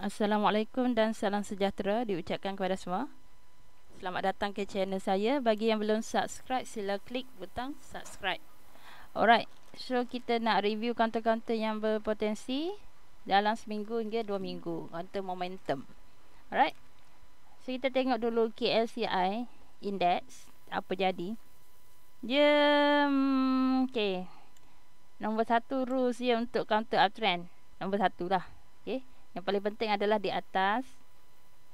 Assalamualaikum dan salam sejahtera diucapkan kepada semua. Selamat datang ke channel saya. Bagi yang belum subscribe, sila klik butang subscribe. Alright, so kita nak review kaunter-kaunter yang berpotensi dalam seminggu hingga dua minggu. Kaunter momentum. Alright, so kita tengok dulu KLCI index. Apa jadi? Dia, hmm, okay. Nombor satu rules dia untuk kaunter uptrend. Nombor satu lah. Okay. Yang paling penting adalah di atas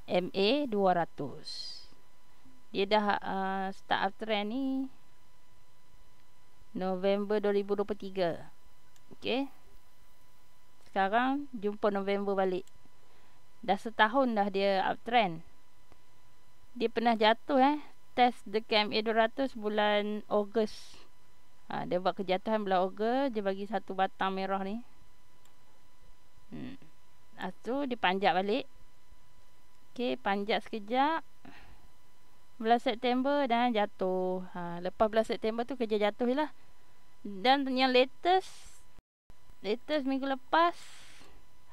MA 200. Dia dah uh, start up trend ni November 2023. Okey. Sekarang jumpa November balik. Dah setahun dah dia uptrend. Dia pernah jatuh eh test dekat MA 200 bulan Ogos. Ha, dia buat kejatuhan bulan Ogos, dia bagi satu batang merah ni. Hmm. Lepas ah, tu dia panjat balik. Okey, panjat sekejap. Bulan September dan jatuh. Ha, lepas bulan September tu kerja jatuh lah. Dan yang latest latest minggu lepas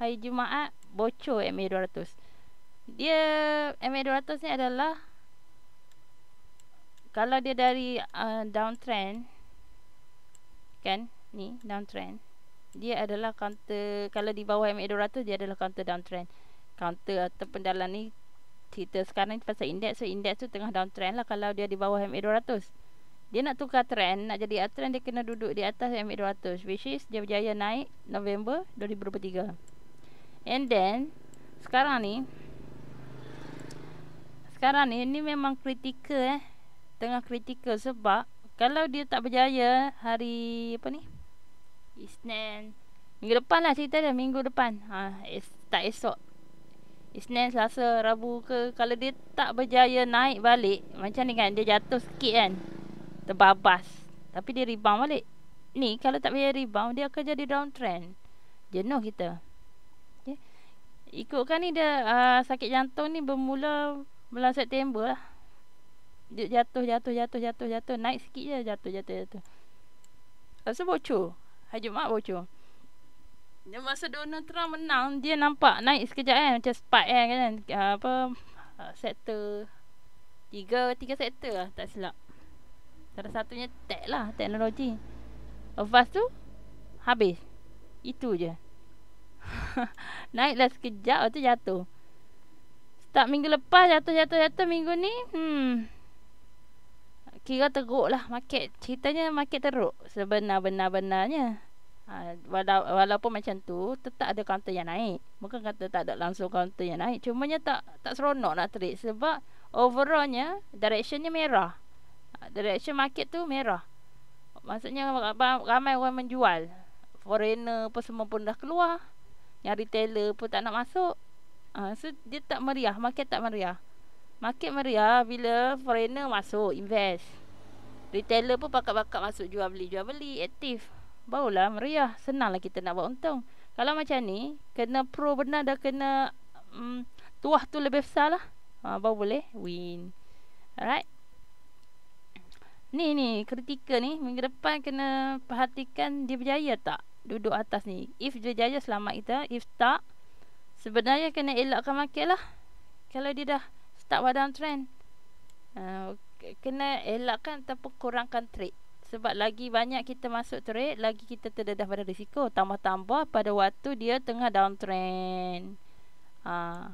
hari Jumaat bocor MA200. Dia MA200 ni adalah kalau dia dari uh, downtrend kan ni downtrend dia adalah counter kalau di bawah MA200 dia adalah counter downtrend counter atau dalam ni kita sekarang ni pasal index so indeks tu tengah downtrend lah kalau dia di bawah MA200 dia nak tukar trend nak jadi uptrend dia kena duduk di atas MA200 which is dia berjaya naik November 2023 and then sekarang ni sekarang ni ni memang kritikal eh tengah kritikal sebab kalau dia tak berjaya hari apa ni Isnin Minggu depan lah cerita dia Minggu depan ha, es, Tak esok Isnin selasa Rabu ke Kalau dia tak berjaya naik balik Macam ni kan Dia jatuh sikit kan Terbabas Tapi dia rebound balik Ni kalau tak berjaya rebound Dia akan jadi downtrend Jenuh kita okay. Ikutkan ni dia uh, Sakit jantung ni bermula Bulan September lah Jatuh jatuh jatuh jatuh jatuh Naik sikit je jatuh jatuh jatuh Rasa bocor Hari Jumaat bocor. Dia masa Donald Trump menang, dia nampak naik sekejap kan. Macam spike kan. kan? Ah, apa, ah, sektor. Tiga, tiga sektor lah, tak silap. Salah satunya tech lah, teknologi. Lepas tu, habis. Itu je. Naiklah sekejap, lepas tu jatuh. Start minggu lepas, jatuh, jatuh, jatuh. Minggu ni, hmm, kira teruk lah market ceritanya market teruk sebenar-benar-benarnya ha, wala- walaupun macam tu tetap ada kaunter yang naik bukan kata tak ada langsung kaunter yang naik cumanya tak tak seronok nak trade sebab overallnya directionnya merah ha, direction market tu merah maksudnya ramai orang menjual foreigner pun semua pun dah keluar yang retailer pun tak nak masuk ha, so dia tak meriah market tak meriah Market Maria, lah bila foreigner masuk invest. Retailer pun pakat-pakat masuk jual beli, jual beli, aktif. Barulah Maria. senanglah kita nak buat untung. Kalau macam ni, kena pro benar dah kena um, tuah tu lebih besar lah. Ha, baru boleh win. Alright. Ni ni, kritikal ni. Minggu depan kena perhatikan dia berjaya tak? Duduk atas ni. If dia berjaya, selamat kita. If tak, sebenarnya kena elakkan market lah. Kalau dia dah tak padam trend. Uh, kena elakkan ataupun kurangkan trade. Sebab lagi banyak kita masuk trade, lagi kita terdedah pada risiko. Tambah-tambah pada waktu dia tengah downtrend. Uh. Ah,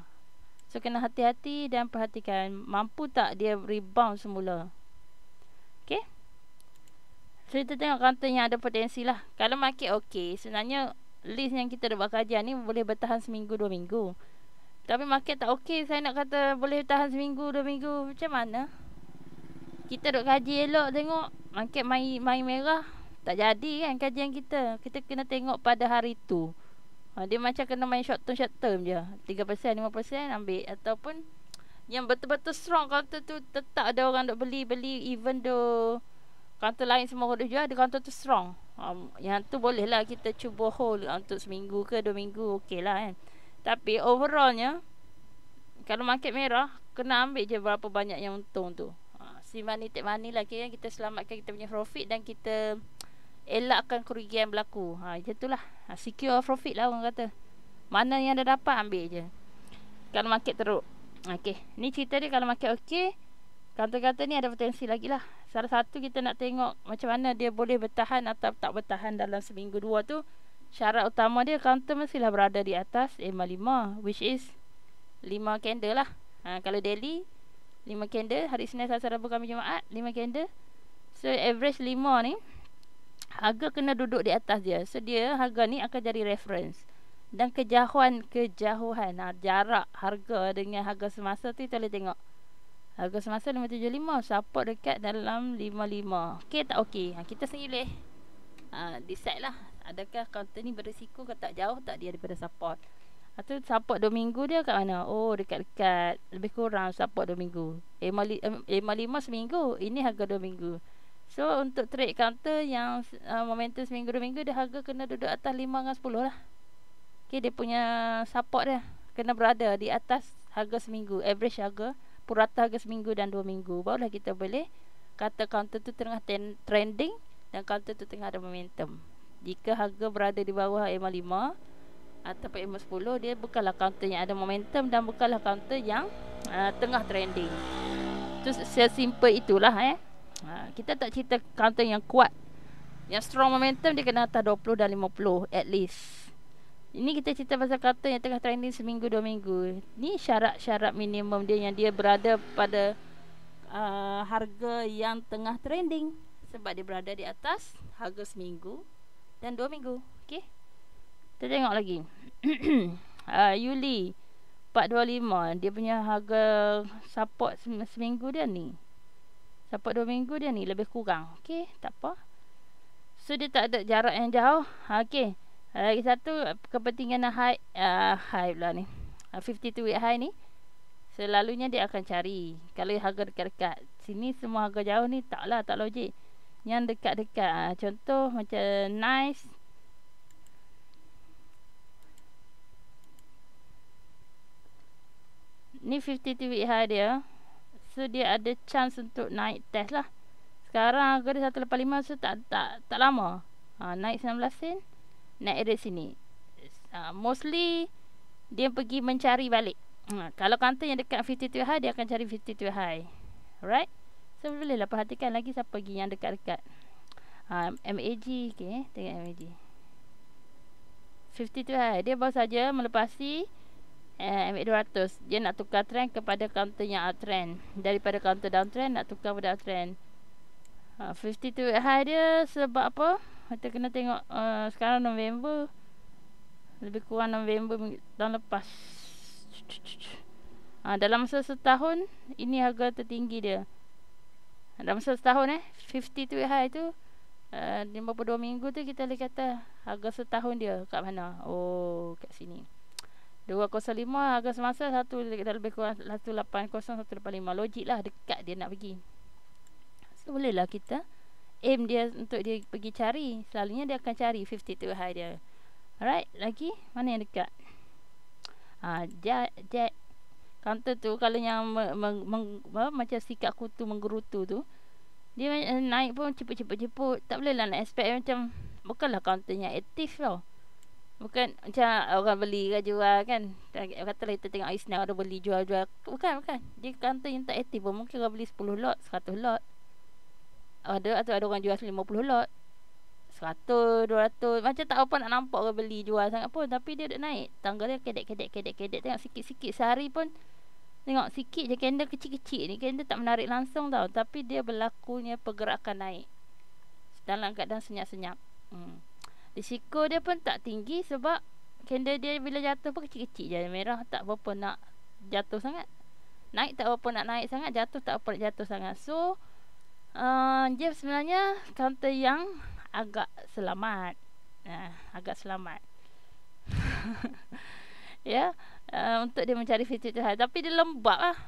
so, kena hati-hati dan perhatikan. Mampu tak dia rebound semula? Okay. So, kita tengok counter yang ada potensi lah. Kalau market okay, sebenarnya list yang kita dah buat kajian ni boleh bertahan seminggu, dua minggu. Tapi market tak okey Saya nak kata Boleh tahan seminggu Dua minggu Macam mana Kita duk kaji elok Tengok Market main, main merah Tak jadi kan Kajian kita Kita kena tengok pada hari tu ha, Dia macam kena main short term Short term je 3% 5% ambil Ataupun Yang betul-betul strong Counter tu Tetap ada orang duk beli Beli even do Counter lain semua orang duk jual Ada counter tu strong um, Yang tu boleh lah Kita cuba hold Untuk seminggu ke Dua minggu Okey lah kan eh. Tapi overallnya Kalau market merah Kena ambil je berapa banyak yang untung tu ha, Si money take money lah okay? Kita selamatkan kita punya profit Dan kita elakkan kerugian berlaku ha, Macam tu lah ha, Secure profit lah orang kata Mana yang dah dapat ambil je Kalau market teruk Okay Ni cerita dia kalau market okay Kata-kata ni ada potensi lagi lah Salah satu kita nak tengok Macam mana dia boleh bertahan Atau tak bertahan dalam seminggu dua tu syarat utama dia counter mestilah berada di atas EMA 5 which is 5 candle lah. Ha, kalau daily 5 candle hari Senin Selasa Rabu Khamis Jumaat 5 candle. So average 5 ni harga kena duduk di atas dia. So dia harga ni akan jadi reference dan kejauhan kejauhan ha, jarak harga dengan harga semasa tu kita boleh tengok. Harga semasa 575 support dekat dalam 55. Okey tak okey. Ha, kita sendiri boleh ha, decide lah adakah counter ni berisiko ke tak jauh tak dia daripada support atau support 2 minggu dia kat mana oh dekat-dekat lebih kurang support 2 minggu eh, EMA eh, 5 seminggu ini harga 2 minggu so untuk trade counter yang uh, momentum seminggu 2 minggu dia harga kena duduk atas 5 dengan 10 lah Okay, dia punya support dia kena berada di atas harga seminggu average harga purata harga seminggu dan 2 minggu barulah kita boleh kata counter tu tengah trending dan counter tu tengah ada momentum jika harga berada di bawah EMA 5 atau EMA 10 dia bukanlah counter yang ada momentum dan bukanlah counter yang uh, tengah trending tu sesimple itulah eh ha, kita tak cerita counter yang kuat yang strong momentum dia kena atas 20 dan 50 at least ini kita cerita pasal counter yang tengah trending seminggu dua minggu Ini syarat-syarat minimum dia yang dia berada pada uh, harga yang tengah trending sebab dia berada di atas harga seminggu dan dua minggu. okay? Kita tengok lagi. uh, Yuli 425 dia punya harga support seminggu dia ni. Support dua minggu dia ni lebih kurang. okay? tak apa. So dia tak ada jarak yang jauh. Ah, okey. Ah, lagi satu kepentingan high uh, high lah ni. Uh, 52 week high ni selalunya dia akan cari kalau harga dekat-dekat sini semua harga jauh ni taklah tak logik yang dekat-dekat ah, contoh macam nice ni 50 TV high dia so dia ada chance untuk naik test lah sekarang harga dia 185 so tak tak tak lama ha, naik 19 sen naik dari sini ha, mostly dia pergi mencari balik ha, kalau kantor yang dekat 52 high dia akan cari 52 high right So bolehlah perhatikan lagi siapa pergi yang dekat-dekat ah, eh, ha, MAG okay, Tengok MAG 52 Dia baru saja melepasi eh, MA200 Dia nak tukar trend kepada counter yang uptrend Daripada counter downtrend nak tukar pada uptrend uh, 52 high dia sebab apa Kita kena tengok uh, sekarang November Lebih kurang November tahun lepas uh, Dalam masa setahun Ini harga tertinggi dia dalam masa setahun eh 50 tweet high tu eh, uh, 52 minggu tu kita boleh kata harga setahun dia kat mana oh kat sini 205 harga semasa satu kita lebih kurang 180 185 logik lah dekat dia nak pergi so bolehlah kita aim dia untuk dia pergi cari selalunya dia akan cari 50 to high dia alright lagi mana yang dekat ha, jet, jet Kanta tu kalau yang meng, meng, macam sikap kutu menggerutu tu dia eh, naik pun cepat-cepat-cepat tak boleh lah nak expect macam bukanlah kanta yang aktif tau bukan macam orang beli ke kan jual kan katalah kita tengok Aisna ada beli jual-jual bukan bukan dia kanta yang tak aktif pun mungkin orang beli 10 lot 100 lot ada atau ada orang jual 50 lot 100, 200 Macam tak apa nak nampak ke beli jual sangat pun Tapi dia duduk naik Tangga dia kedek, kedek, kedek, kedek Tengok sikit-sikit sehari pun Tengok sikit je candle kecil-kecil ni Candle tak menarik langsung tau Tapi dia berlakunya pergerakan naik Dalam keadaan senyap-senyap hmm. Risiko dia pun tak tinggi sebab Candle dia bila jatuh pun kecil-kecil je Merah tak apa-apa nak jatuh sangat Naik tak apa-apa nak naik sangat Jatuh tak apa-apa nak jatuh sangat So Uh, Jeff sebenarnya counter yang agak selamat uh, agak selamat ya yeah? uh, untuk dia mencari fitur tu tapi dia lembab lah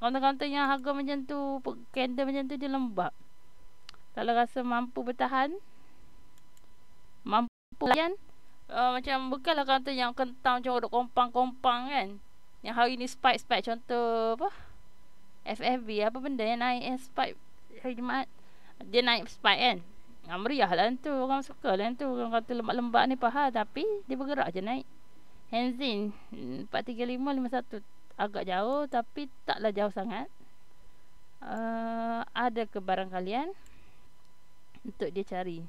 kawan-kawan yang harga macam tu candle macam tu dia lembab kalau rasa mampu bertahan mampu layan uh, macam bukanlah kawan yang kentang macam duduk kompang-kompang kan yang hari ni spike-spike contoh apa FFB apa benda yang naik yang eh, spike hari Jumaat dia naik spike kan meriah lah tu orang suka lah tu orang kata lembak lembak ni pahal tapi dia bergerak je naik Henzin 43551 hmm, agak jauh tapi taklah jauh sangat uh, ada ke barang kalian untuk dia cari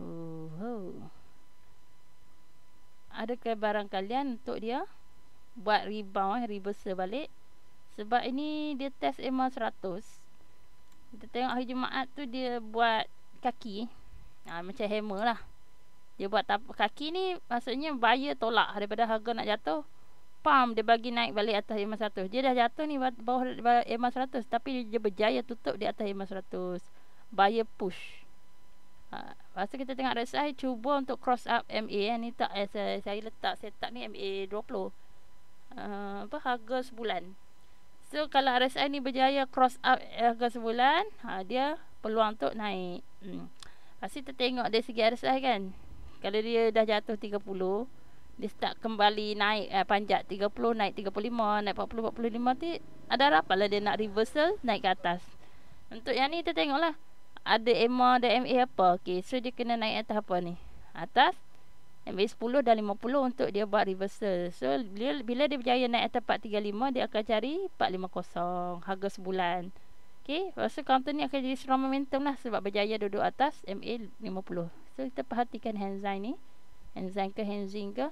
uh, uh. ada ke barang kalian untuk dia buat rebound eh, reverse balik sebab ini dia test emang 100 kita tengok hari Jumaat tu dia buat kaki. Ha, macam hammer lah. Dia buat tap- kaki ni maksudnya buyer tolak daripada harga nak jatuh. Pam dia bagi naik balik atas EMA 100. Dia dah jatuh ni bawah EMA 100 tapi dia berjaya tutup di atas EMA 100. Buyer push. Ha, lepas tu kita tengok RSI cuba untuk cross up MA. Eh. Ni tak eh, saya, saya letak setup ni MA 20. Uh, apa harga sebulan So kalau RSI ni berjaya cross up harga sebulan, ha, dia peluang untuk naik. Hmm. Pasti kita tengok dari segi RSI kan. Kalau dia dah jatuh 30, dia start kembali naik eh, panjat 30, naik 35, naik 40, 45 tu ada apa lah dia nak reversal naik ke atas. Untuk yang ni kita tengok lah. Ada EMA, ada MA apa. Okay, so dia kena naik atas apa ni? Atas ambil 10 dan 50 untuk dia buat reversal. So bila, bila dia berjaya naik atas 435 dia akan cari 450 harga sebulan. Okey, rasa counter ni akan jadi strong momentum lah sebab berjaya duduk atas MA 50. So kita perhatikan hand sign ni. Hand ke hand sign ke?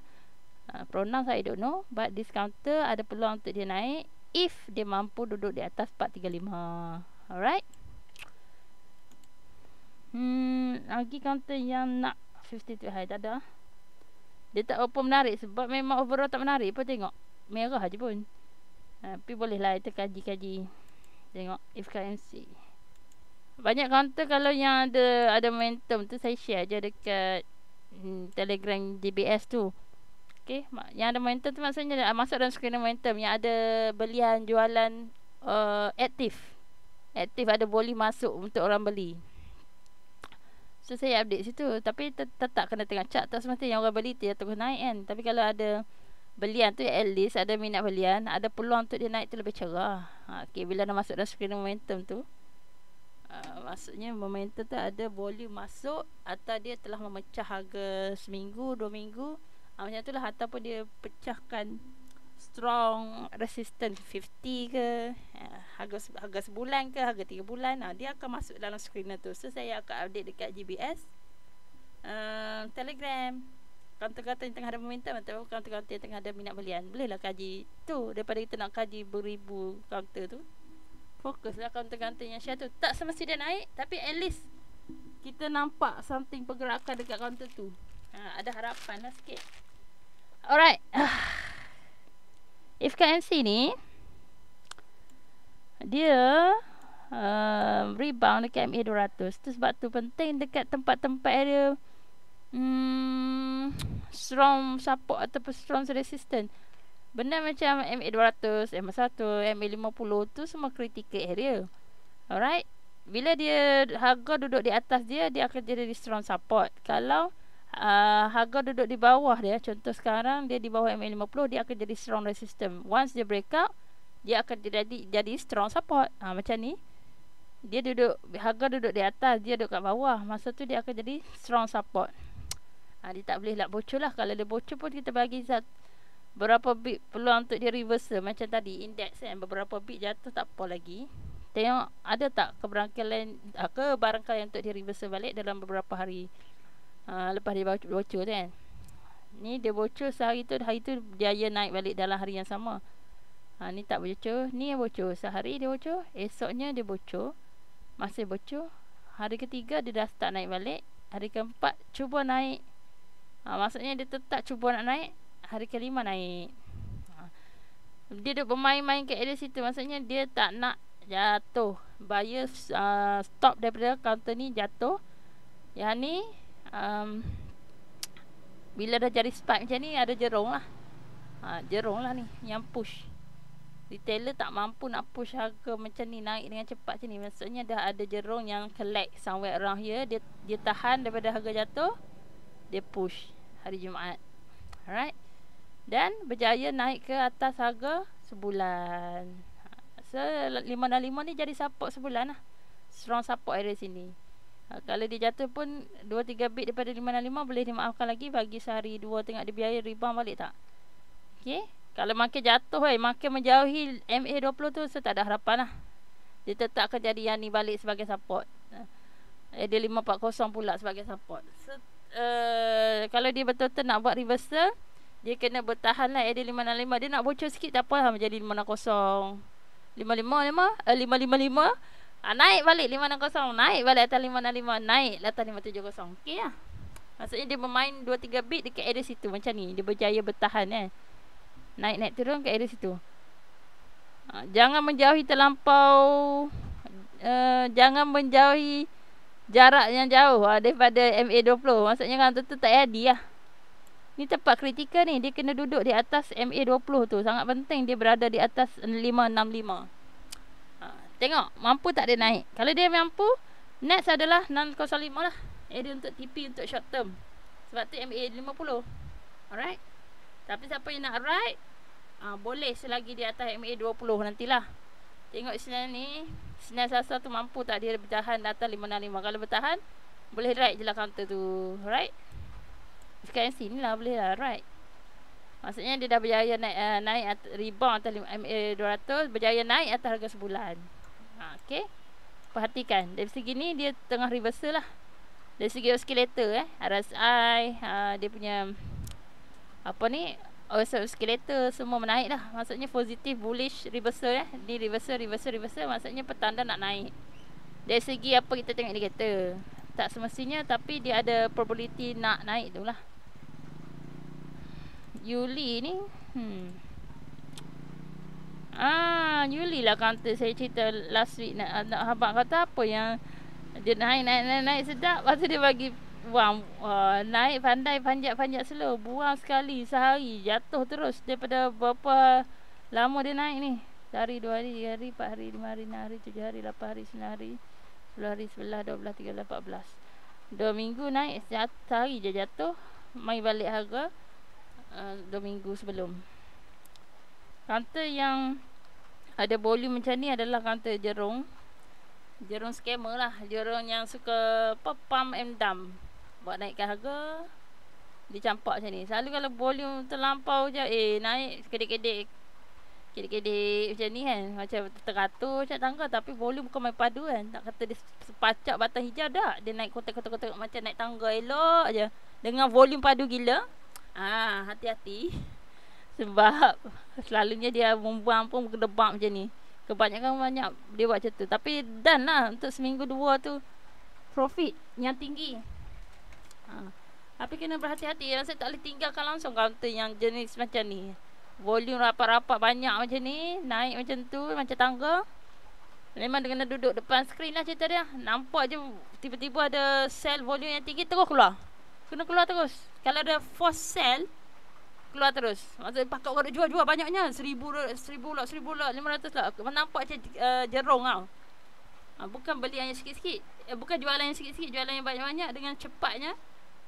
Uh, pronoun saya don't know but this counter ada peluang untuk dia naik if dia mampu duduk di atas 435. Alright. Hmm, lagi counter yang nak 52 high tak ada. Dia tak apa menarik sebab memang overall tak menarik pun tengok. Merah aja pun. Ha, tapi boleh lah itu kaji-kaji. Tengok if can see. Banyak counter kalau yang ada ada momentum tu saya share je dekat hmm, Telegram DBS tu. Okey, yang ada momentum tu maksudnya ah, masuk dalam screen momentum yang ada belian jualan uh, aktif. Aktif ada boleh masuk untuk orang beli. So saya update situ Tapi tetap kena tengah cak Tak semestinya yang orang beli Dia terus naik kan Tapi kalau ada Belian tu at least Ada minat belian Ada peluang untuk dia naik tu Lebih cerah ha, Okay bila dah masuk dalam screen momentum tu uh, Maksudnya momentum tu Ada volume masuk Atau dia telah memecah harga Seminggu Dua minggu ha, Macam tu lah Ataupun dia pecahkan strong resistant 50 ke uh, harga harga sebulan ke harga tiga bulan uh, dia akan masuk dalam screener tu so saya akan update dekat GBS uh, eh, Telegram kata-kata yang tengah ada momentum atau kata-kata yang tengah ada minat belian bolehlah kaji tu daripada kita nak kaji beribu kaunter tu fokuslah kaunter-kaunter yang share tu tak semestinya dia naik tapi at least kita nampak something pergerakan dekat kaunter tu ha, ada harapan lah sikit alright ah if can MC ni dia uh, rebound dekat MA 200 tu sebab tu penting dekat tempat-tempat area hmm, strong support ataupun strong resistant benda macam MA 200 MA 1 MA 50 tu semua critical area alright bila dia harga duduk di atas dia dia akan jadi strong support kalau uh, harga duduk di bawah dia contoh sekarang dia di bawah MA50 dia akan jadi strong resistance once dia break out dia akan jadi jadi strong support ha, macam ni dia duduk harga duduk di atas dia duduk kat bawah masa tu dia akan jadi strong support ha, dia tak boleh nak bocor lah kalau dia bocor pun kita bagi zat berapa bit peluang untuk dia reversal macam tadi index kan beberapa bit jatuh tak apa lagi tengok ada tak keberangkalan ke untuk dia reversal balik dalam beberapa hari Ha, lepas dia bocor tu kan ni dia bocor sehari tu hari tu dia ya naik balik dalam hari yang sama ha, ni tak bocor ni yang bocor sehari dia bocor esoknya dia bocor masih bocor hari ketiga dia dah start naik balik hari keempat cuba naik ha, maksudnya dia tetap cuba nak naik hari kelima naik ha. dia duduk bermain-main ke area situ maksudnya dia tak nak jatuh buyer uh, ha, stop daripada counter ni jatuh yang ni um, bila dah jadi spark macam ni ada jerong lah ha, jerung lah ni yang push retailer tak mampu nak push harga macam ni naik dengan cepat macam ni maksudnya dah ada jerong yang collect somewhere around here dia, dia tahan daripada harga jatuh dia push hari Jumaat alright dan berjaya naik ke atas harga sebulan ha, so lima ni jadi support sebulan lah strong support area sini Ah, kalau dia jatuh pun 2 3 bit daripada 565 boleh dimaafkan lagi bagi sehari 2 tengok dia biaya rebound balik tak okey kalau makin jatuh eh makin menjauhi MA20 tu so tak ada harapan lah dia tetap akan jadi yang ni balik sebagai support ah, eh dia 540 pula sebagai support so, uh, eh, kalau dia betul-betul nak buat reversal dia kena bertahan lah eh, dia 565 dia nak bocor sikit tak apa lah menjadi 560 555 555 eh, Ha, naik balik 560, naik balik atas 565, naik atas 570. Okey lah. Maksudnya dia bermain 2-3 bit dekat area situ macam ni. Dia berjaya bertahan eh. Naik-naik turun ke area situ. Ha, jangan menjauhi terlampau. Uh, jangan menjauhi jarak yang jauh ha, daripada MA20. Maksudnya kalau tu tak jadi lah. Ni tempat kritikal ni. Dia kena duduk di atas MA20 tu. Sangat penting dia berada di atas 565. 565. Tengok mampu tak dia naik. Kalau dia mampu, next adalah 605 lah. Eh untuk TP untuk short term. Sebab tu MA 50. Alright. Tapi siapa yang nak ride, uh, boleh selagi di atas MA 20 nantilah. Tengok sini, ni, sinar sasa tu mampu tak dia bertahan atas 565. Kalau bertahan, boleh ride je lah counter tu. Alright. Sekarang sini lah boleh lah ride. Maksudnya dia dah berjaya naik uh, naik at, rebound atas MA 200, berjaya naik atas harga sebulan ha, Okay Perhatikan Dari segi ni dia tengah reversal lah Dari segi oscillator eh RSI ha, Dia punya Apa ni Oscillator semua menaik lah Maksudnya positif bullish reversal eh Ni reversal reversal reversal Maksudnya petanda nak naik Dari segi apa kita tengok indikator Tak semestinya tapi dia ada probability nak naik tu lah Yuli ni Hmm Ah, Yuli lah kata saya cerita last week nak ah, nak habaq kata apa yang dia naik naik naik, naik sedap waktu dia bagi buang uh, naik pandai panjat-panjat selo, buang sekali sehari jatuh terus daripada berapa lama dia naik ni hari dua hari tiga hari empat hari lima hari enam hari tujuh hari lapan hari sembilan hari sepuluh hari sebelah dua belas tiga belas empat belas dua minggu naik sehari je jatuh mai balik harga uh, dua minggu sebelum kata yang ada volume macam ni adalah counter jerung jerung scammer lah jerung yang suka pepam and dump buat naikkan harga dicampak campak macam ni selalu kalau volume terlampau je eh naik kedek-kedek kedek-kedek macam ni kan macam teratur macam tangga tapi volume bukan main padu kan tak kata dia sepacak batang hijau dah dia naik kotak-kotak macam naik tangga elok je dengan volume padu gila ah hati-hati sebab selalunya dia membuang pun berdebak macam ni kebanyakan banyak dia buat macam tu tapi dan lah untuk seminggu dua tu profit yang tinggi ha. tapi kena berhati-hati yang saya tak boleh tinggalkan langsung kaunter yang jenis macam ni volume rapat-rapat banyak macam ni naik macam tu macam tangga memang dia kena duduk depan skrin lah cerita dia nampak je tiba-tiba ada sell volume yang tinggi terus keluar kena keluar terus kalau ada force sell keluar terus. Maksudnya pakai orang jual-jual banyaknya. Seribu, seribu lot, seribu lot, lima ratus lot. Nampak macam uh, eh, jerong tau. Ha, bukan beli yang sikit-sikit. Eh, bukan jualan yang sikit-sikit, jualan yang banyak-banyak dengan cepatnya.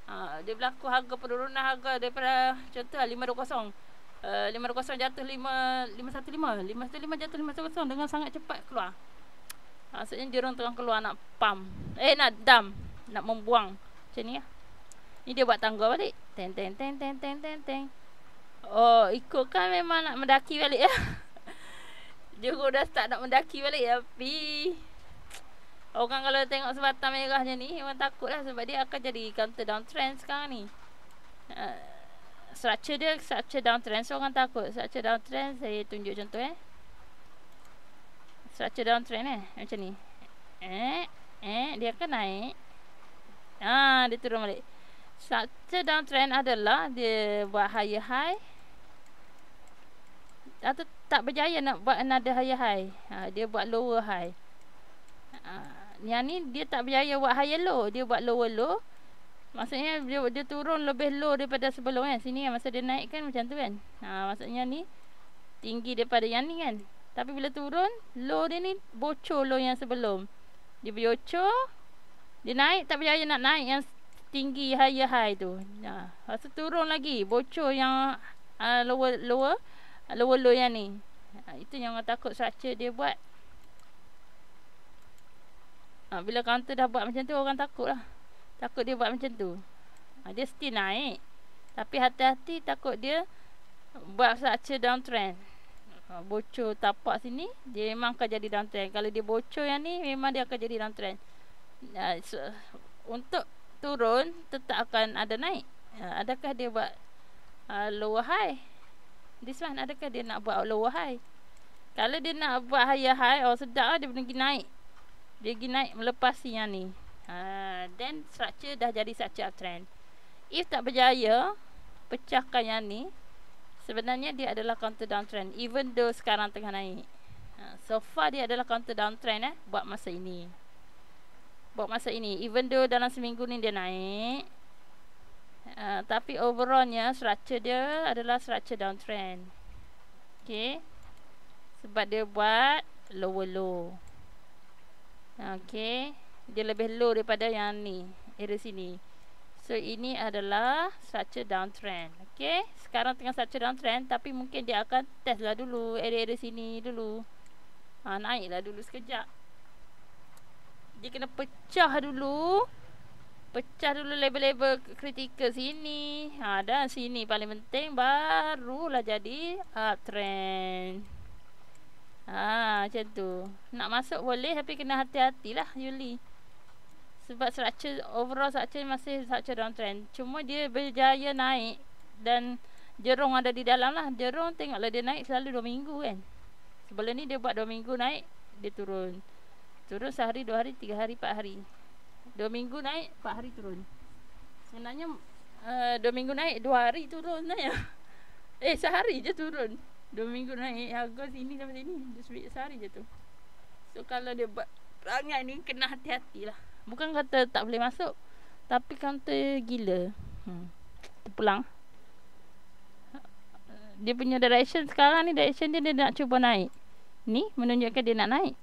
Ha, dia berlaku harga penurunan harga daripada contoh lah, lima dua eh, lima dua kosong jatuh lima, lima satu lima. Lima satu lima jatuh lima satu kosong dengan sangat cepat keluar. Ha, maksudnya jerong tengah keluar nak pam. Eh, nak dam. Nak membuang. Macam ni lah. Ya. Ni dia buat tangga balik. Teng teng teng teng teng teng teng. Oh, ikut kan memang nak mendaki balik ya. Johor dah start nak mendaki balik tapi orang kalau tengok sebatang merah je ni memang takutlah sebab dia akan jadi counter down trend sekarang ni. Uh, structure dia structure downtrend so orang takut. Structure downtrend saya tunjuk contoh eh. Structure trend eh macam ni. Eh eh dia akan naik. Ah dia turun balik. Structure trend adalah dia buat high high atau tak berjaya nak buat another higher high. Ha, dia buat lower high. Ha, yang ni dia tak berjaya buat higher low. Dia buat lower low. Maksudnya dia, dia turun lebih low daripada sebelum kan. Sini kan masa dia naik kan macam tu kan. Ha, maksudnya ni tinggi daripada yang ni kan. Tapi bila turun low dia ni bocor low yang sebelum. Dia bocor. Dia naik tak berjaya nak naik yang tinggi higher high tu. Ha, lepas tu turun lagi bocor yang uh, lower lower. Alu-alu yang ni ha, Itu yang orang takut structure dia buat ha, Bila counter dah buat macam tu Orang takut lah Takut dia buat macam tu ha, Dia still naik Tapi hati-hati takut dia Buat structure downtrend ha, Bocor tapak sini Dia memang akan jadi downtrend Kalau dia bocor yang ni Memang dia akan jadi downtrend ha, so, Untuk turun Tetap akan ada naik ha, Adakah dia buat uh, Lower high This one adakah dia nak buat lower high? Kalau dia nak buat higher high, oh sedap lah dia boleh pergi naik. Dia pergi naik melepasi yang ni. Ha, then structure dah jadi structure uptrend. If tak berjaya, pecahkan yang ni. Sebenarnya dia adalah counter downtrend. Even though sekarang tengah naik. Ha, so far dia adalah counter downtrend eh. Buat masa ini. Buat masa ini. Even though dalam seminggu ni dia naik. Ah, tapi overallnya structure dia adalah structure downtrend. Okey. Sebab dia buat lower low. Okey. Dia lebih low daripada yang ni, area sini. So ini adalah structure downtrend. Okey. Sekarang tengah structure downtrend tapi mungkin dia akan test lah dulu area-area sini dulu. Ha, naiklah dulu sekejap. Dia kena pecah dulu pecah dulu label-label kritikal sini ha, dan sini paling penting barulah jadi uptrend ha, macam tu nak masuk boleh tapi kena hati-hatilah Yuli sebab structure overall structure masih structure downtrend cuma dia berjaya naik dan jerung ada di dalam lah jerung tengoklah dia naik selalu 2 minggu kan sebelum ni dia buat 2 minggu naik dia turun turun sehari 2 hari 3 hari 4 hari Dua minggu naik, empat hari turun. Sebenarnya, uh, minggu naik, dua hari turun naik. Lah ya. Eh, sehari je turun. Dua minggu naik, harga sini sampai sini. Dia sehari je tu. So, kalau dia buat perangai ni, kena hati-hati lah. Bukan kata tak boleh masuk. Tapi kata gila. Hmm. Terpulang. Dia punya direction sekarang ni, direction dia, dia nak cuba naik. Ni, menunjukkan dia nak naik.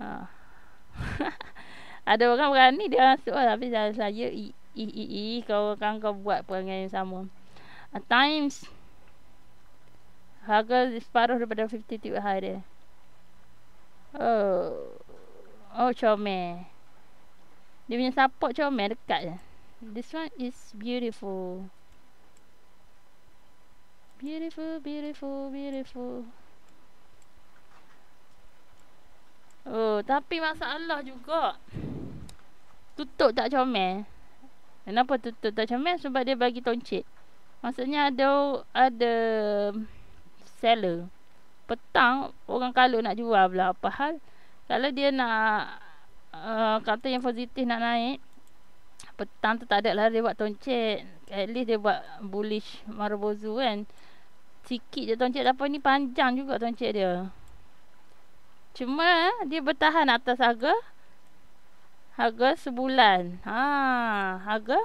Haa ada orang berani dia masuk lah. tapi saya saya kau kan kau buat perangai yang sama at times harga separuh daripada 50 tip hari. dia oh oh comel dia punya support comel dekat je this one is beautiful beautiful beautiful beautiful Oh, tapi masalah juga. Tutup tak comel. Kenapa tutup tak comel? Sebab dia bagi toncit. Maksudnya ada ada seller. Petang orang kalau nak jual pula apa hal. Kalau dia nak uh, kata yang positif nak naik petang tu tak ada lah dia buat toncit. At least dia buat bullish marabozu kan. Sikit je toncit apa ni panjang juga toncit dia. Cuma dia bertahan atas harga harga sebulan. Ha, harga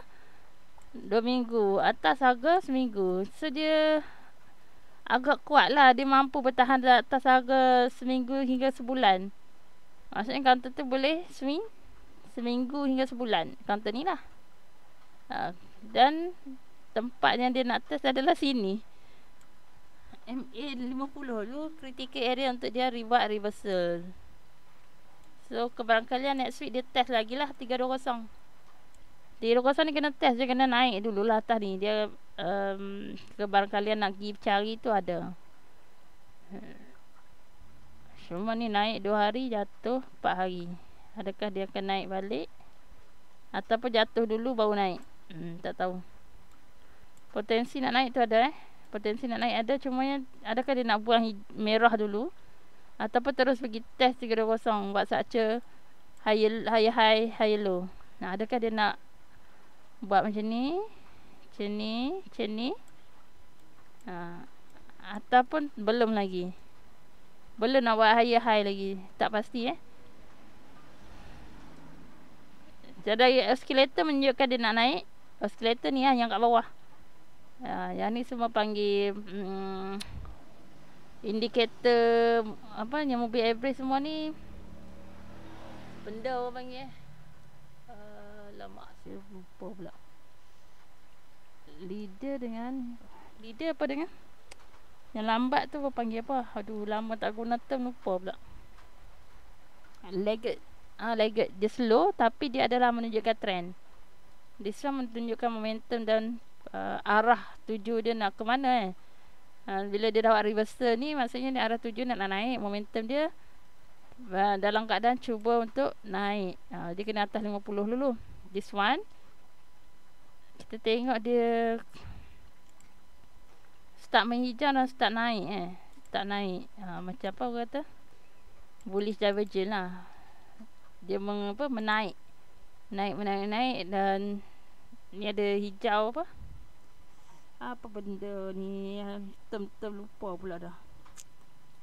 dua minggu. Atas harga seminggu. So dia agak kuat lah. Dia mampu bertahan atas harga seminggu hingga sebulan. Maksudnya kantor tu boleh seming, seminggu hingga sebulan. Kantor ni lah. Ha, dan tempat yang dia nak test adalah sini. MA 50 tu critical area untuk dia reward reversal. So kebarangkalian next week dia test lagi lah 320. 320 ni kena test je kena naik dulu lah atas ni. Dia um, kebarangkali nak pergi cari tu ada. Cuma ni naik 2 hari jatuh 4 hari. Adakah dia akan naik balik? Ataupun jatuh dulu baru naik? Hmm, tak tahu. Potensi nak naik tu ada eh potensi nak naik ada cuma yang adakah dia nak buang merah dulu ataupun terus pergi test 3.0 buat structure high high high high low nah adakah dia nak buat macam ni macam ni macam ni ha. ataupun belum lagi belum nak buat high high lagi tak pasti eh jadi escalator menunjukkan dia nak naik Escalator ni lah yang kat bawah Ha, yang ni semua panggil hmm, indikator apa ni mobil average semua ni benda orang panggil eh. Uh, lama saya lupa pula. Leader dengan leader apa dengan yang lambat tu apa panggil apa? Aduh lama tak guna term lupa pula. Lagged. Ah uh, dia slow tapi dia adalah menunjukkan trend. Dia selalu menunjukkan momentum dan uh, arah tuju dia nak ke mana eh. Uh, bila dia dapat reversal ni maksudnya ni arah tuju nak naik momentum dia uh, dalam keadaan cuba untuk naik. Uh, dia kena atas 50 dulu. This one kita tengok dia start menghijau dan start naik eh. Tak naik. Uh, macam apa orang kata? Bullish divergence lah. Dia mengapa menaik. Naik, menaik, naik dan ni ada hijau apa? Uh, apa benda ni term term lupa pula dah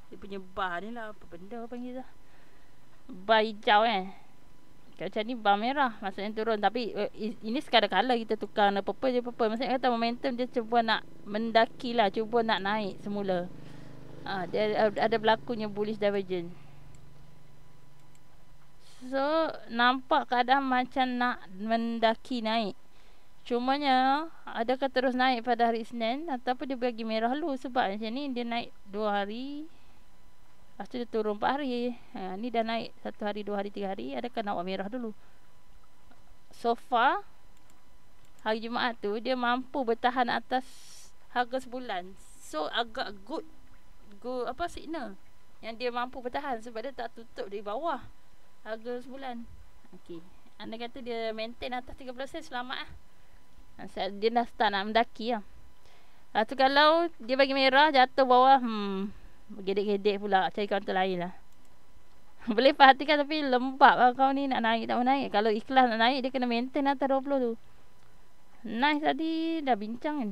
dia punya bar ni lah apa benda panggil dah bar hijau kan eh? macam ni bar merah maksudnya turun tapi eh, ini sekadar kala kita tukar apa purple je purple maksudnya kata momentum dia cuba nak mendaki lah cuba nak naik semula ha, dia ada berlakunya bullish divergence So nampak kadang macam nak mendaki naik Cumanya adakah terus naik pada hari senin, ataupun dia bagi merah dulu sebab macam ni dia naik 2 hari Lepas tu dia turun 4 hari ha, Ni dah naik 1 hari, 2 hari, 3 hari Adakah nak buat merah dulu So far Hari Jumaat tu dia mampu bertahan atas harga sebulan So agak good Good apa signal Yang dia mampu bertahan sebab dia tak tutup dari bawah Harga sebulan Okay Anda kata dia maintain atas 30 sen selamat lah eh dia dah start nak mendaki lah. Ha, tu kalau dia bagi merah jatuh bawah hmm gedek-gedek pula cari kaunter lain lah. Boleh perhatikan tapi lembab lah kau ni nak naik tak mau naik. Kalau ikhlas nak naik dia kena maintain atas 20 tu. Nice tadi dah bincang kan.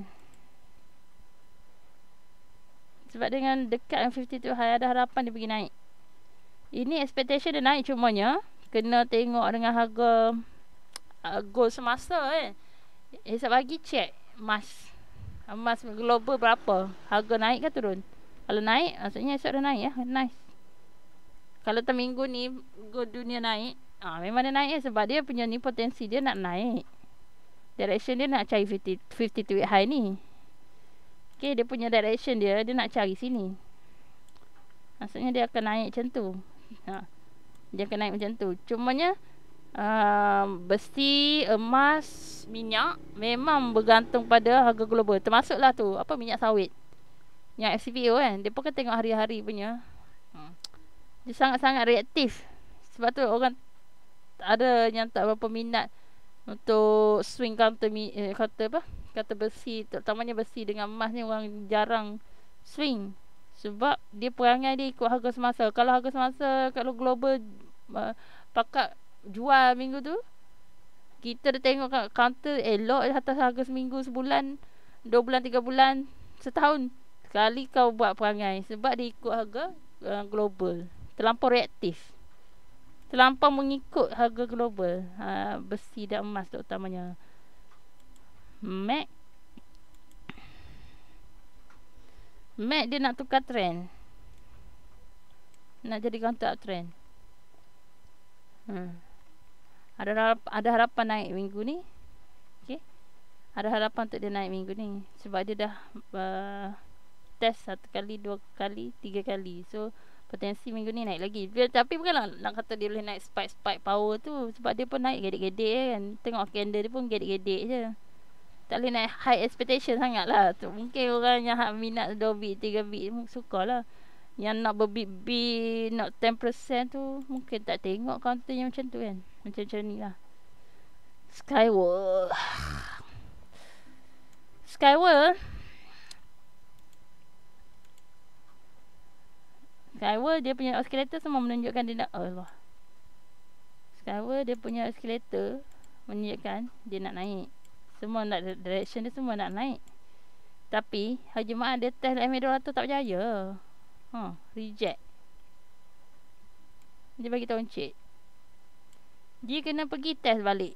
Sebab dengan dekat yang 50 tu high ada harapan dia pergi naik. Ini expectation dia naik cumanya kena tengok dengan harga uh, gold semasa eh. Esok pagi check emas. Emas global berapa? Harga naik ke turun? Kalau naik, maksudnya esok dah naik ya. Nice. Kalau terminggu ni dunia naik, ah memang dia naik ya, sebab dia punya ni potensi dia nak naik. Direction dia nak cari 50 52 high ni. Okay, dia punya direction dia dia nak cari sini. Maksudnya dia akan naik macam tu. Ha. Dia akan naik macam tu. Cumanya nya uh, besi, emas, minyak memang bergantung pada harga global. Termasuklah tu apa minyak sawit. Yang FCPO kan, dia kan tengok hari-hari punya. Hmm. Dia sangat-sangat reaktif. Sebab tu orang ada yang tak berapa minat untuk swing counter eh, kata apa? Kata besi, terutamanya besi dengan emas ni orang jarang swing. Sebab dia perangai dia ikut harga semasa. Kalau harga semasa kalau global uh, pakat jual minggu tu kita dah tengok kat counter elok eh, atas harga seminggu sebulan dua bulan tiga bulan setahun sekali kau buat perangai sebab dia ikut harga uh, global terlampau reaktif terlampau mengikut harga global uh, besi dan emas tu terutamanya Mac Mac dia nak tukar trend nak jadi counter trend. hmm ada ada harapan naik minggu ni. Okey. Ada harapan untuk dia naik minggu ni sebab dia dah uh, test satu kali, dua kali, tiga kali. So potensi minggu ni naik lagi. Tapi bukanlah nak kata dia boleh naik spike spike power tu sebab dia pun naik gede-gede ya kan. Tengok candle dia pun gede-gede je. Tak boleh naik high expectation sangat lah tu. Mungkin orang yang minat 2 bit, 3 bit Suka lah Yang nak berbit-bit, nak 10% tu Mungkin tak tengok counter yang macam tu kan macam-macam ni lah Skywall Skywall Skywall dia punya oscillator semua menunjukkan dia nak oh Allah Skywall dia punya oscillator Menunjukkan dia nak naik Semua nak direction dia semua nak naik Tapi Hajimah dia test MA200 tak berjaya huh, ha, Reject Dia bagi tahu encik dia kena pergi test balik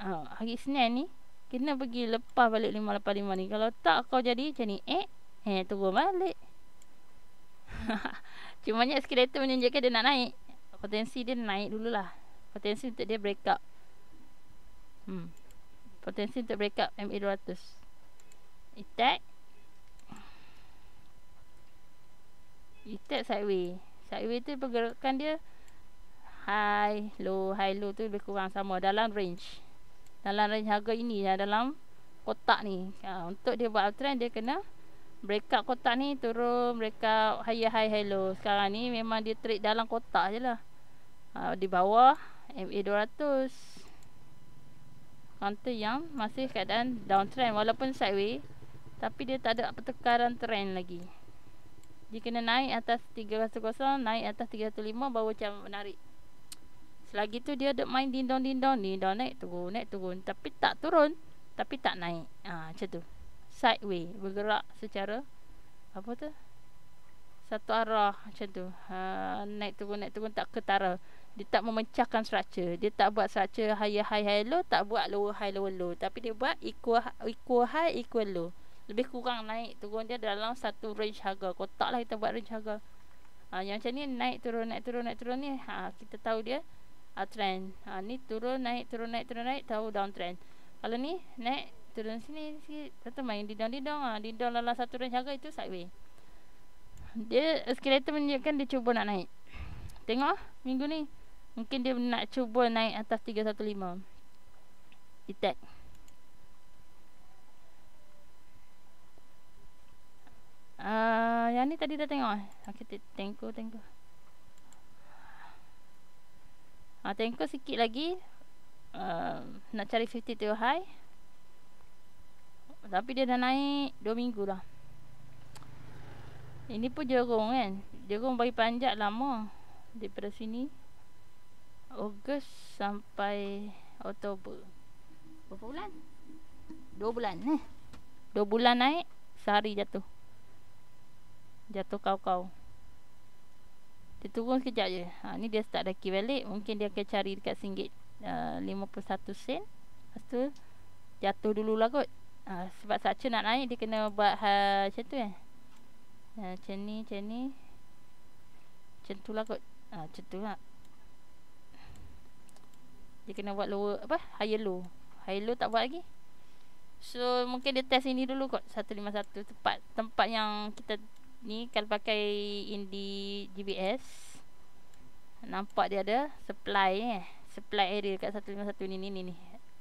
ha, hari Senin ni kena pergi lepas balik 585 ni kalau tak kau jadi macam ni eh eh turun balik cuma ni eskelator menunjukkan dia nak naik potensi dia naik dululah potensi untuk dia break up hmm. potensi untuk break up MA200 attack attack sideway sideway tu pergerakan dia high low high low tu lebih kurang sama dalam range dalam range harga ini ya dalam kotak ni ha, untuk dia buat uptrend dia kena break up kotak ni turun break up high high high low sekarang ni memang dia trade dalam kotak je lah ha, di bawah MA200 counter yang masih keadaan downtrend walaupun sideways tapi dia tak ada pertukaran trend lagi dia kena naik atas 300 naik atas 305 baru macam menarik lagi tu dia duk main dindong dindong ni dong naik turun naik turun tapi tak turun tapi tak naik. Ah ha, macam tu. Sideway bergerak secara apa tu? Satu arah macam tu. Ha, naik turun naik turun tak ketara. Dia tak memecahkan structure. Dia tak buat structure high high high low, tak buat low high low low, tapi dia buat equal equal high equal low. Lebih kurang naik turun dia dalam satu range harga. Kotaklah kita buat range harga. Ha, yang macam ni naik turun naik turun naik turun ni ha, kita tahu dia uh, trend. Ha, ni turun naik turun naik turun naik tahu downtrend. Kalau ni naik turun sini sikit. Tentu main di down di dong ah di down lalu satu range harga itu sideways. Dia escalator menunjukkan dia cuba nak naik. Tengok minggu ni mungkin dia nak cuba naik atas 315. Detect. Uh, yang ni tadi dah tengok sakit tengku, tengku ha, Tengok sikit lagi uh, Nak cari 50 to high Tapi dia dah naik 2 minggu lah Ini pun jerung kan Jerung bagi panjat lama Daripada sini Ogos sampai Oktober Berapa bulan? 2 bulan eh 2 bulan naik Sehari jatuh Jatuh kau -kau. Kita turun sekejap je ha, Ni dia start daki balik Mungkin dia akan cari dekat singgit uh, 51 sen Lepas tu Jatuh dulu lah kot ha, Sebab saksa nak naik Dia kena buat ha, macam tu kan ha, Macam ni, macam ni Macam tu lah kot ha, Macam tu lah Dia kena buat lower Apa? Higher low Higher low tak buat lagi So mungkin dia test ini dulu kot 151 tempat tempat yang kita ni kalau pakai indi GBS nampak dia ada supply eh supply area dekat 151 ni ni ni ni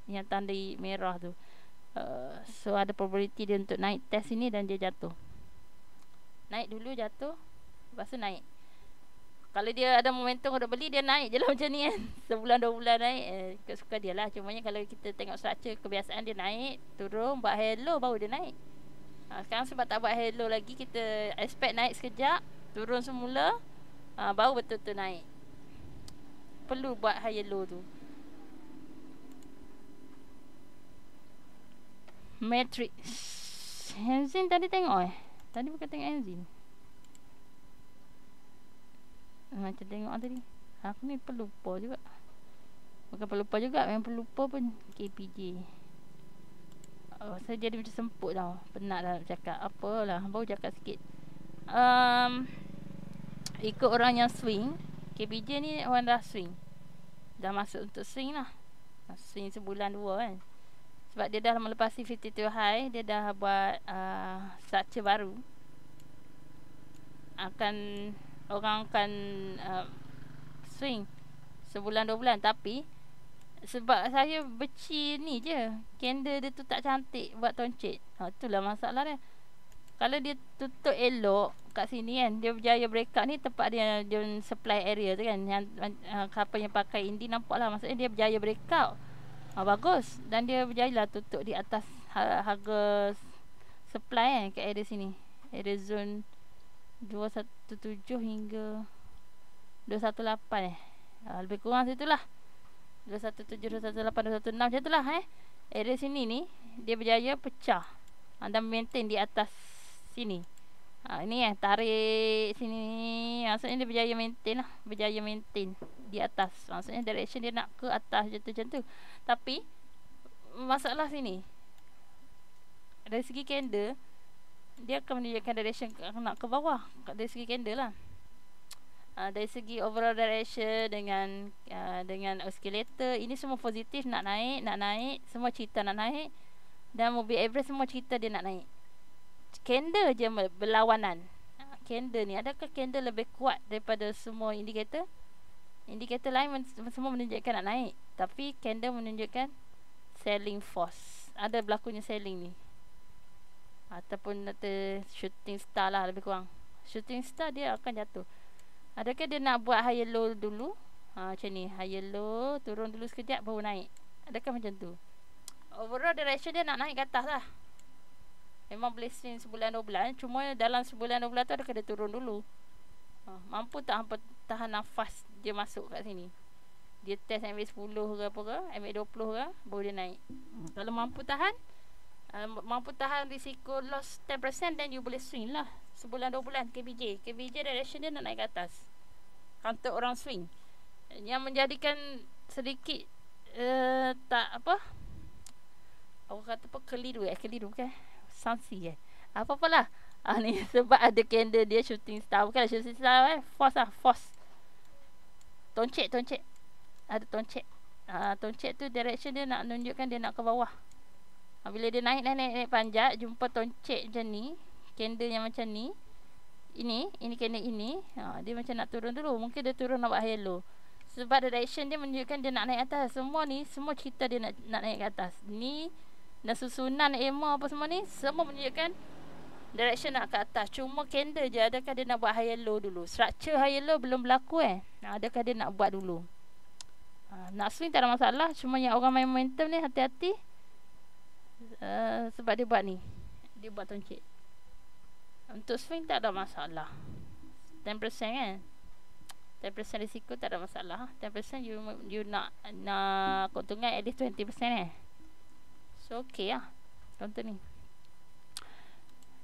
yang tanda merah tu uh, so ada probability dia untuk naik test ini dan dia jatuh naik dulu jatuh lepas tu naik kalau dia ada momentum untuk beli dia naik je lah macam ni kan sebulan dua bulan naik eh, ikut suka dia lah cumanya kalau kita tengok structure kebiasaan dia naik turun buat hello baru dia naik Ha, sekarang sebab tak buat hello lagi kita expect naik sekejap, turun semula. Ha, baru betul-betul naik. Perlu buat high hello tu. Matrix. Enzin tadi tengok eh. Tadi bukan tengok enzin. Ha, macam tengok lah tadi. Aku ni pelupa juga. Bukan pelupa juga, memang pelupa pun KPJ uh, saya jadi macam semput tau penat lah nak cakap apalah baru cakap sikit um, ikut orang yang swing KPJ ni orang dah swing dah masuk untuk swing lah swing sebulan dua kan sebab dia dah melepasi 52 high dia dah buat uh, structure baru akan orang akan uh, swing sebulan dua bulan tapi sebab saya beci ni je candle dia tu tak cantik buat toncit ha, itulah masalah dia kalau dia tutup elok kat sini kan dia berjaya break up ni tempat dia dia supply area tu kan yang uh, ha, kapal yang pakai indi nampak lah maksudnya dia berjaya break up ha, bagus dan dia berjaya lah tutup di atas ha, harga supply kan kat area sini area zone 217 hingga 218 eh ha, lebih kurang situ lah 217-218-216 macam itulah eh. Area sini ni dia berjaya pecah. Ah, Anda maintain di atas sini. Ha, ini eh tarik sini. Maksudnya dia berjaya maintain lah. Berjaya maintain di atas. Maksudnya direction dia nak ke atas je tu macam tu. Tapi masalah sini. Dari segi candle dia akan menunjukkan direction nak ke bawah. Dari segi candle lah uh, dari segi overall direction dengan uh, dengan escalator ini semua positif nak naik nak naik semua cerita nak naik dan movie average semua cerita dia nak naik candle je berlawanan candle ni adakah candle lebih kuat daripada semua indikator indikator lain men- semua menunjukkan nak naik tapi candle menunjukkan selling force ada berlakunya selling ni ataupun nanti shooting star lah lebih kurang shooting star dia akan jatuh Adakah dia nak buat higher low dulu? Ha, macam ni, higher low, turun dulu sekejap baru naik. Adakah macam tu? Overall direction dia nak naik ke atas lah. Memang boleh swing sebulan dua bulan. Cuma dalam sebulan dua bulan tu adakah dia turun dulu? Ha, mampu tak hampa tahan nafas dia masuk kat sini? Dia test MA10 ke apa ke, MA20 ke, baru dia naik. Kalau mampu tahan, Ah, mampu tahan risiko loss 10% dan you boleh swing lah sebulan dua bulan KBJ KBJ direction dia nak naik ke atas untuk orang swing yang menjadikan sedikit uh, tak apa aku kata apa keliru eh keliru kan sansi eh apa apalah ah, ni sebab ada candle dia shooting star bukan lah, shooting star eh force lah force toncek toncek ada toncek ah, toncek tu direction dia nak tunjukkan dia nak ke bawah ha, Bila dia naik naik naik, naik panjat Jumpa toncek macam ni Candle yang macam ni Ini Ini candle ini ha, Dia macam nak turun dulu Mungkin dia turun nak buat hello Sebab direction dia menunjukkan Dia nak naik atas Semua ni Semua cerita dia nak, nak naik ke atas Ni Dan susunan emo apa semua ni Semua menunjukkan Direction nak ke atas Cuma candle je Adakah dia nak buat high low dulu Structure high low belum berlaku eh ha, Adakah dia nak buat dulu ha, Nak swing tak ada masalah Cuma yang orang main momentum ni Hati-hati Eh, sebab dia buat ni. Dia buat toncit. Untuk swing tak ada masalah. 10% kan? 10% risiko tak ada masalah. 10% you you nak nak keuntungan at least 20% eh. So okay lah. Contoh ni.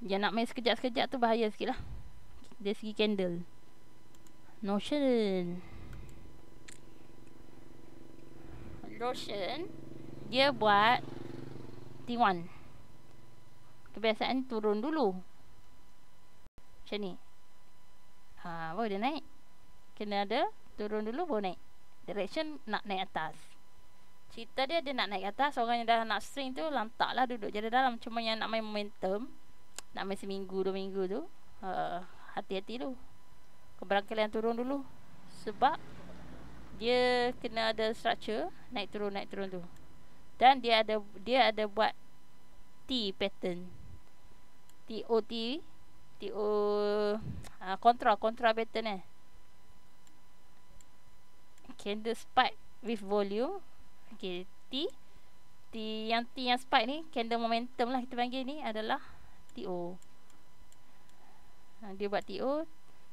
Yang nak main sekejap-sekejap tu bahaya sikit lah. Dari segi candle. Notion. Notion. Dia buat T1 Kebiasaan turun dulu Macam ni ha, Baru dia naik Kena ada turun dulu baru naik Direction nak naik atas Cerita dia dia nak naik atas Orang yang dah nak swing tu lantak lah duduk jadi dalam Cuma yang nak main momentum Nak main seminggu dua minggu tu uh, Hati-hati tu Keberangkal yang turun dulu Sebab dia kena ada structure naik turun naik turun tu dan dia ada dia ada buat T pattern. T O T T O uh, control control pattern eh. Candle spike with volume. Okay, T T yang T yang spike ni candle momentum lah kita panggil ni adalah T O. Ah, dia buat T O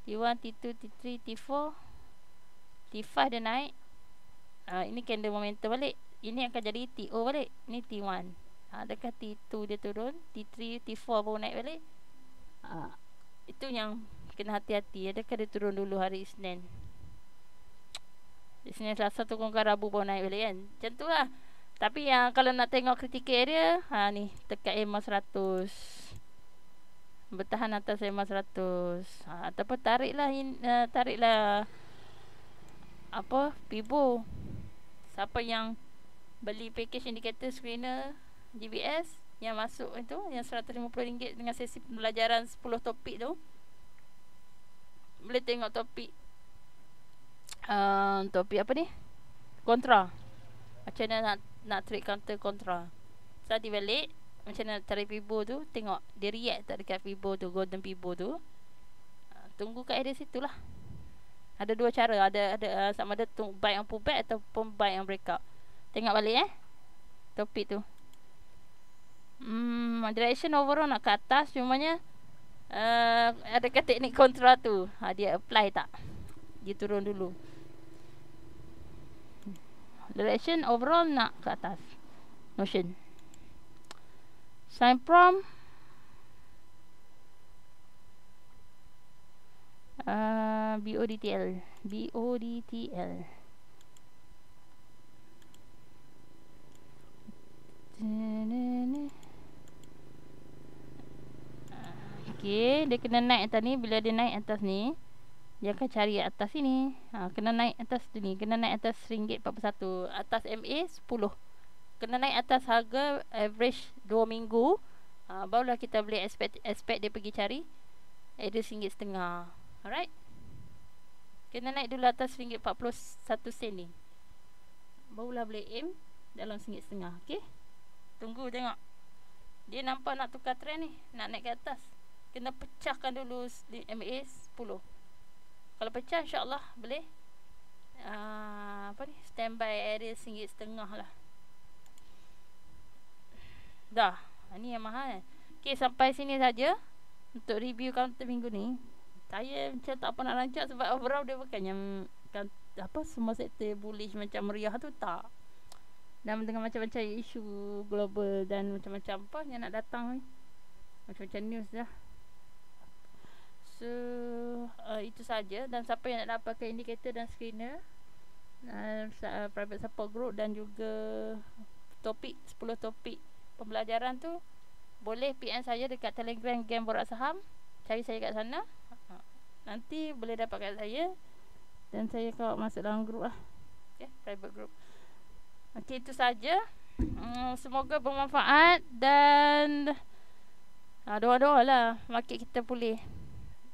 T1, T2, T3, T4 T5 dia naik uh, Ini candle momentum balik ini akan jadi T0 balik ni T1 ha, adakah T2 dia turun T3 T4 baru naik balik ha, itu yang kena hati-hati adakah dia turun dulu hari Isnin Isnin Selasa turun ke Rabu baru naik balik kan macam tu lah tapi yang kalau nak tengok critical area ha, ni tekat EMA 100 bertahan atas EMA 100 ha, ataupun tariklah in, eh, tarik lah apa pibu siapa yang beli package indicator screener GBS yang masuk itu yang RM150 dengan sesi pembelajaran 10 topik tu boleh tengok topik um, topik apa ni kontra macam mana nak nak trade counter kontra so di balik macam mana cari fibo tu tengok dia react tak dekat fibo tu golden fibo tu ah, tunggu kat area situ lah ada dua cara ada ada uh, sama ada tunggu buy on pullback ataupun buy on breakout Tengok balik eh Topik tu Hmm, direction overall nak ke atas Cumanya uh, Adakah teknik kontra tu ha, Dia apply tak Dia turun dulu Direction overall nak ke atas Notion Sign prom uh, eh, BODTL BODTL BODTL Okay, dia kena naik atas ni. Bila dia naik atas ni, dia akan cari atas sini. Ha, kena naik atas tu ni. Kena naik atas ringgit 41. Atas MA 10. Kena naik atas harga average 2 minggu. Ha, barulah kita boleh expect, expect dia pergi cari Ada ringgit setengah. Alright. Kena naik dulu atas ringgit 41 sen ni. Barulah boleh aim dalam ringgit setengah. Okay? Tunggu tengok Dia nampak nak tukar tren ni Nak naik ke atas Kena pecahkan dulu di MA 10 Kalau pecah insyaAllah boleh uh, Apa ni Standby area rm setengah lah Dah Ini yang mahal kan Okay sampai sini saja Untuk review counter minggu ni Saya macam tak nak rancang Sebab overall dia bukan yang kan, apa semua sektor bullish macam meriah tu tak dan dengan macam-macam isu global dan macam-macam apa yang nak datang ni macam-macam news dah so uh, itu saja dan siapa yang nak dapatkan indicator dan screener uh, uh private support group dan juga topik 10 topik pembelajaran tu boleh PM saya dekat telegram game borak saham cari saya kat sana nanti boleh dapatkan saya dan saya kalau masuk dalam group lah okay, private group Okey itu saja. Hmm, semoga bermanfaat dan ha, doa-doa lah market kita boleh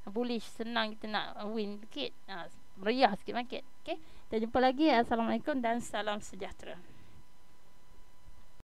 bullish senang kita nak win sikit ha, meriah sikit market okay. kita jumpa lagi Assalamualaikum dan salam sejahtera